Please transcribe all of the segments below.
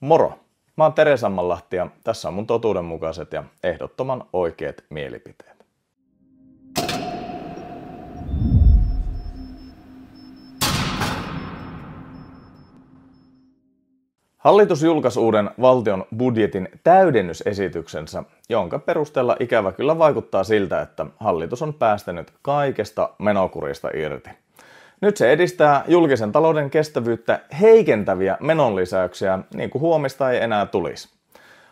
Moro! Mä oon Tere Sammanlahti ja tässä on mun totuudenmukaiset ja ehdottoman oikeat mielipiteet. Hallitus julkaisi uuden valtion budjetin täydennysesityksensä, jonka perusteella ikävä kyllä vaikuttaa siltä, että hallitus on päästänyt kaikesta menokurista irti. Nyt se edistää julkisen talouden kestävyyttä heikentäviä menonlisäyksiä, niin kuin huomista ei enää tulisi.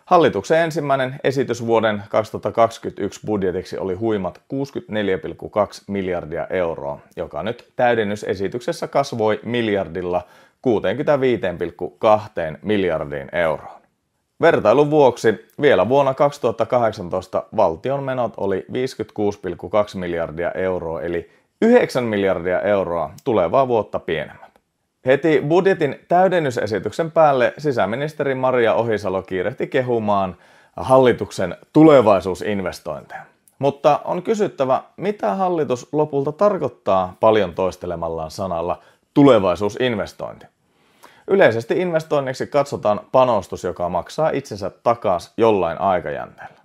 Hallituksen ensimmäinen esitys vuoden 2021 budjetiksi oli huimat 64,2 miljardia euroa, joka nyt täydennysesityksessä kasvoi miljardilla 65,2 miljardiin euroon. Vertailun vuoksi vielä vuonna 2018 valtion menot oli 56,2 miljardia euroa eli 9 miljardia euroa tulevaa vuotta pienemmät. Heti budjetin täydennysesityksen päälle sisäministeri Maria Ohisalo kiirehti kehumaan hallituksen tulevaisuusinvestointeja. Mutta on kysyttävä, mitä hallitus lopulta tarkoittaa paljon toistelemallaan sanalla tulevaisuusinvestointi. Yleisesti investoinniksi katsotaan panostus, joka maksaa itsensä takas jollain aikajänteellä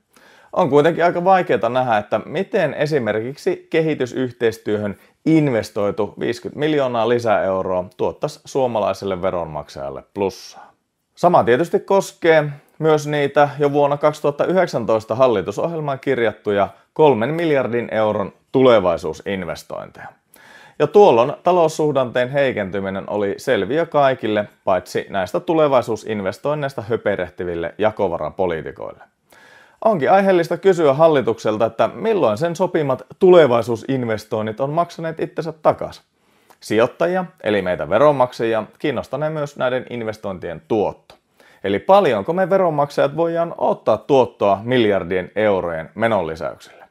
on kuitenkin aika vaikeaa nähdä, että miten esimerkiksi kehitysyhteistyöhön investoitu 50 miljoonaa lisäeuroa tuottaisi suomalaiselle veronmaksajalle plussaa. Sama tietysti koskee myös niitä jo vuonna 2019 hallitusohjelmaan kirjattuja 3 miljardin euron tulevaisuusinvestointeja. Ja tuolloin taloussuhdanteen heikentyminen oli selviö kaikille, paitsi näistä tulevaisuusinvestoinneista höperehtiville jakovarapoliitikoille. Onkin aiheellista kysyä hallitukselta, että milloin sen sopimat tulevaisuusinvestoinnit on maksaneet itsensä takaisin. Sijoittajia, eli meitä veronmaksajia, kiinnostanee myös näiden investointien tuotto. Eli paljonko me veronmaksajat voidaan ottaa tuottoa miljardien eurojen menonlisäyksille.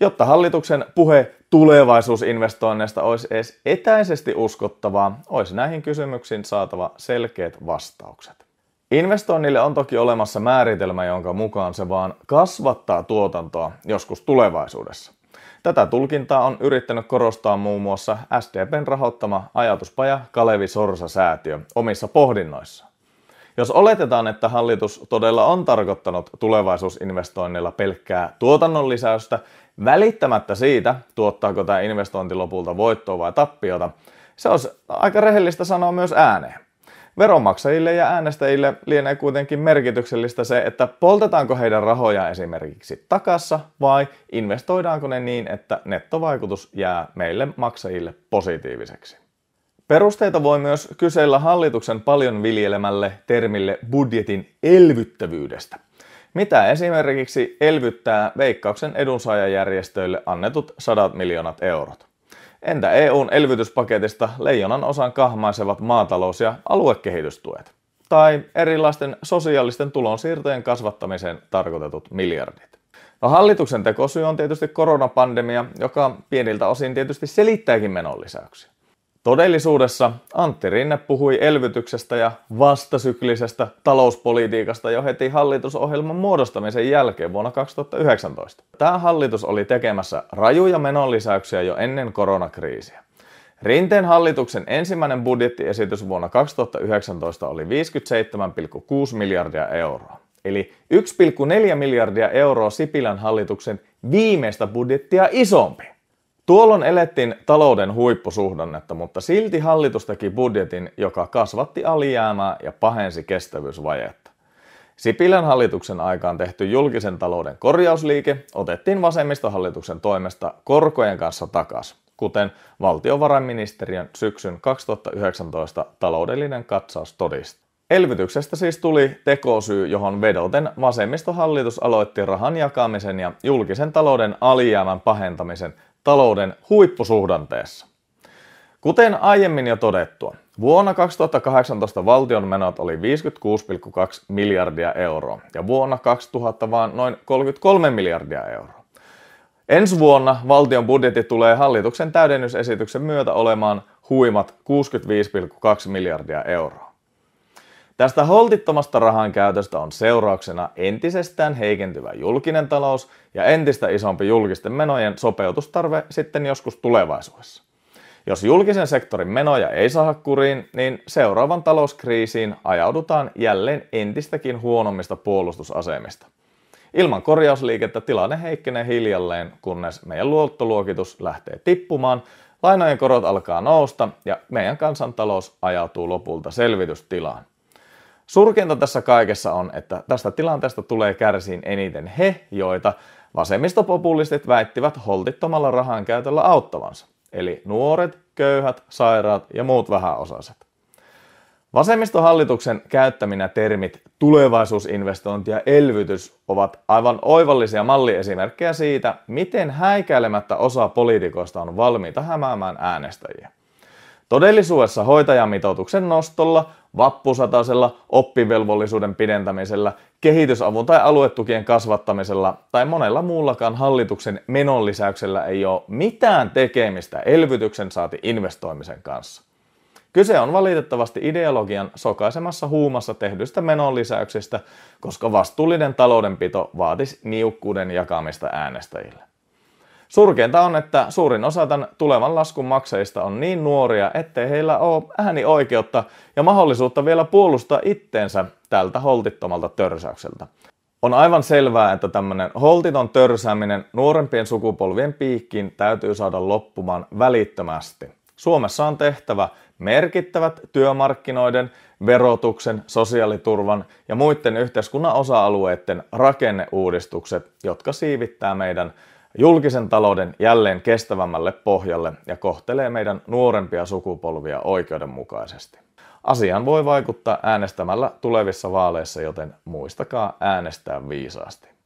Jotta hallituksen puhe tulevaisuusinvestoinneista olisi edes etäisesti uskottavaa, olisi näihin kysymyksiin saatava selkeät vastaukset. Investoinnille on toki olemassa määritelmä, jonka mukaan se vaan kasvattaa tuotantoa joskus tulevaisuudessa. Tätä tulkintaa on yrittänyt korostaa muun muassa SDPn rahoittama ajatuspaja Kalevi Sorsa-säätiö omissa pohdinnoissa. Jos oletetaan, että hallitus todella on tarkoittanut tulevaisuusinvestoinnilla pelkkää tuotannon lisäystä, välittämättä siitä, tuottaako tämä investointi lopulta voittoa vai tappiota, se olisi aika rehellistä sanoa myös ääneen. Veronmaksajille ja äänestäjille lienee kuitenkin merkityksellistä se, että poltetaanko heidän rahoja esimerkiksi takassa vai investoidaanko ne niin, että nettovaikutus jää meille maksajille positiiviseksi. Perusteita voi myös kysellä hallituksen paljon viljelemälle termille budjetin elvyttävyydestä. Mitä esimerkiksi elvyttää veikkauksen edunsaajajärjestöille annetut sadat miljoonat eurot? Entä EUn elvytyspaketista leijonan osan kahmaisevat maatalous- ja aluekehitystuet? Tai erilaisten sosiaalisten tulonsiirtojen kasvattamiseen tarkoitetut miljardit? No hallituksen tekosyy on tietysti koronapandemia, joka pieniltä osin tietysti selittääkin menonlisäyksiä. Todellisuudessa Antti Rinne puhui elvytyksestä ja vastasyklisestä talouspolitiikasta jo heti hallitusohjelman muodostamisen jälkeen vuonna 2019. Tämä hallitus oli tekemässä rajuja menonlisäyksiä jo ennen koronakriisiä. Rinteen hallituksen ensimmäinen budjettiesitys vuonna 2019 oli 57,6 miljardia euroa, eli 1,4 miljardia euroa Sipilän hallituksen viimeistä budjettia isompi. Tuolloin elettiin talouden huippusuhdannetta, mutta silti hallitus teki budjetin, joka kasvatti alijäämää ja pahensi kestävyysvajetta. Sipilän hallituksen aikaan tehty julkisen talouden korjausliike otettiin vasemmistohallituksen toimesta korkojen kanssa takaisin, kuten valtiovarainministeriön syksyn 2019 taloudellinen katsaus todisti. Elvytyksestä siis tuli tekosyy, johon vedoten vasemmistohallitus aloitti rahan jakamisen ja julkisen talouden alijäämän pahentamisen – talouden huippusuhdanteessa. Kuten aiemmin jo todettua, vuonna 2018 valtion menot oli 56,2 miljardia euroa ja vuonna 2000 vaan noin 33 miljardia euroa. Ensi vuonna valtion budjetti tulee hallituksen täydennysesityksen myötä olemaan huimat 65,2 miljardia euroa. Tästä holtittomasta rahan käytöstä on seurauksena entisestään heikentyvä julkinen talous ja entistä isompi julkisten menojen sopeutustarve sitten joskus tulevaisuudessa. Jos julkisen sektorin menoja ei saa kuriin, niin seuraavan talouskriisiin ajaudutaan jälleen entistäkin huonommista puolustusasemista. Ilman korjausliikettä tilanne heikkenee hiljalleen, kunnes meidän luottoluokitus lähtee tippumaan, lainojen korot alkaa nousta ja meidän kansantalous ajautuu lopulta selvitystilaan. Surkinta tässä kaikessa on, että tästä tilanteesta tulee kärsiin eniten he, joita vasemmistopopulistit väittivät holtittomalla rahan käytöllä auttavansa, eli nuoret, köyhät, sairaat ja muut vähäosaiset. Vasemmistohallituksen käyttäminä termit tulevaisuusinvestointi ja elvytys ovat aivan oivallisia malliesimerkkejä siitä, miten häikäilemättä osa poliitikoista on valmiita hämäämään äänestäjiä. Todellisuudessa hoitajamitoituksen nostolla vappusatasella, oppivelvollisuuden pidentämisellä, kehitysavun tai aluetukien kasvattamisella tai monella muullakaan hallituksen menonlisäyksellä ei ole mitään tekemistä elvytyksen saati investoimisen kanssa. Kyse on valitettavasti ideologian sokaisemassa huumassa tehdyistä menonlisäyksistä, koska vastuullinen taloudenpito vaatisi niukkuuden jakamista äänestäjille. Surkeinta on, että suurin osa tämän tulevan laskun maksajista on niin nuoria, ettei heillä ole äänioikeutta ja mahdollisuutta vielä puolustaa itteensä tältä holtittomalta törsäykseltä. On aivan selvää, että tämmöinen holtiton törsääminen nuorempien sukupolvien piikkiin täytyy saada loppumaan välittömästi. Suomessa on tehtävä merkittävät työmarkkinoiden, verotuksen, sosiaaliturvan ja muiden yhteiskunnan osa-alueiden rakenneuudistukset, jotka siivittää meidän julkisen talouden jälleen kestävämmälle pohjalle ja kohtelee meidän nuorempia sukupolvia oikeudenmukaisesti. Asiaan voi vaikuttaa äänestämällä tulevissa vaaleissa, joten muistakaa äänestää viisaasti.